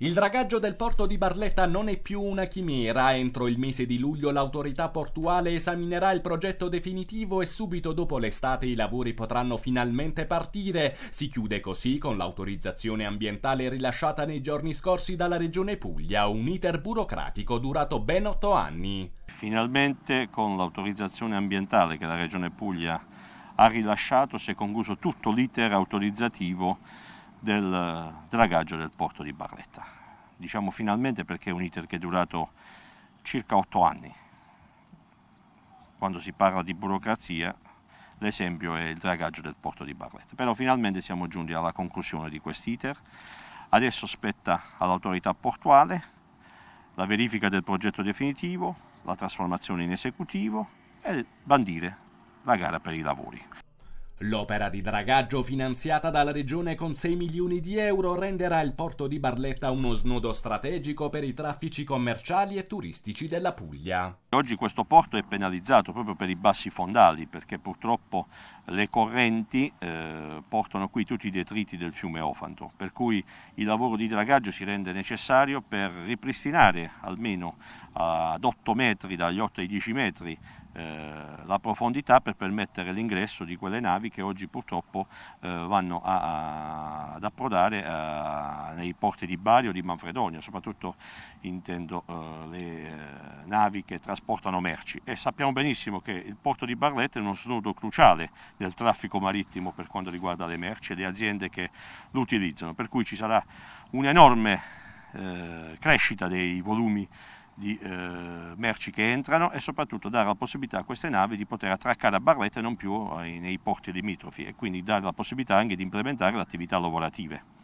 Il dragaggio del porto di Barletta non è più una chimera. Entro il mese di luglio l'autorità portuale esaminerà il progetto definitivo e subito dopo l'estate i lavori potranno finalmente partire. Si chiude così con l'autorizzazione ambientale rilasciata nei giorni scorsi dalla Regione Puglia, un iter burocratico durato ben otto anni. Finalmente con l'autorizzazione ambientale che la Regione Puglia ha rilasciato si è concluso tutto l'iter autorizzativo del, dragaggio del porto di Barletta. Diciamo finalmente perché è un iter che è durato circa otto anni. Quando si parla di burocrazia, l'esempio è il dragaggio del porto di Barletta. Però finalmente siamo giunti alla conclusione di quest'iter. Adesso spetta all'autorità portuale la verifica del progetto definitivo, la trasformazione in esecutivo e bandire la gara per i lavori. L'opera di dragaggio finanziata dalla regione con 6 milioni di euro renderà il porto di Barletta uno snodo strategico per i traffici commerciali e turistici della Puglia. Oggi questo porto è penalizzato proprio per i bassi fondali perché purtroppo le correnti eh, portano qui tutti i detriti del fiume Ofanto, per cui il lavoro di dragaggio si rende necessario per ripristinare almeno ad 8 metri, dagli 8 ai 10 metri, eh, la profondità per permettere l'ingresso di quelle navi che oggi purtroppo eh, vanno a, a, ad approdare a, eh, nei porti di Bari o di Manfredonia, soprattutto intendo le navi che trasportano merci e sappiamo benissimo che il porto di Barletta è uno snodo cruciale del traffico marittimo per quanto riguarda le merci e le aziende che lo utilizzano, per cui ci sarà un'enorme eh, crescita dei volumi di eh, merci che entrano e soprattutto dare la possibilità a queste navi di poter attraccare a Barletta e non più eh, nei porti limitrofi e quindi dare la possibilità anche di implementare le attività lavorative.